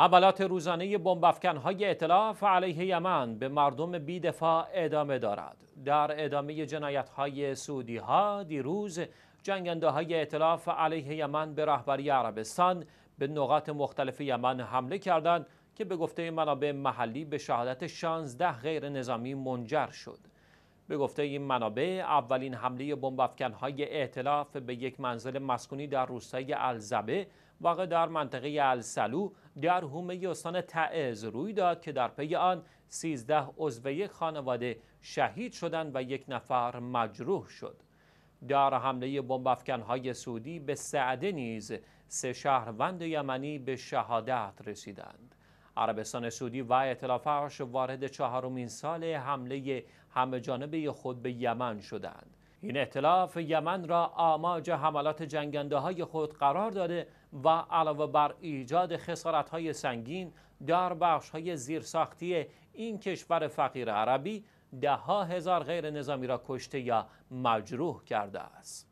حملات روزانه های اطلاف علیه یمن به مردم بیدفاع ادامه دارد. در ادامه های سودی ها دیروز جنگنده های اطلاف علیه یمن به رهبری عربستان به نقاط مختلف یمن حمله کردند که به گفته منابع محلی به شهادت 16 غیر نظامی منجر شد. به گفته این منابع اولین حمله بمب های ائتلاف به یک منزل مسکونی در روستای الزبه واقع در منطقه السلو در حومه استان تعز روی داد که در پی آن 13 عضو یک خانواده شهید شدند و یک نفر مجروح شد در حمله بمب های سعودی به سعده نیز سه شهروند یمنی به شهادت رسیدند عربستان سعودی و ائتلافش وارد چهارمین سال حمله همه خود به یمن شدند. این اطلاف یمن را آماج حملات جنگنده های خود قرار داده و علاوه بر ایجاد خسارت های سنگین در بخش های زیرساختی این کشور فقیر عربی ده ها هزار غیر نظامی را کشته یا مجروح کرده است.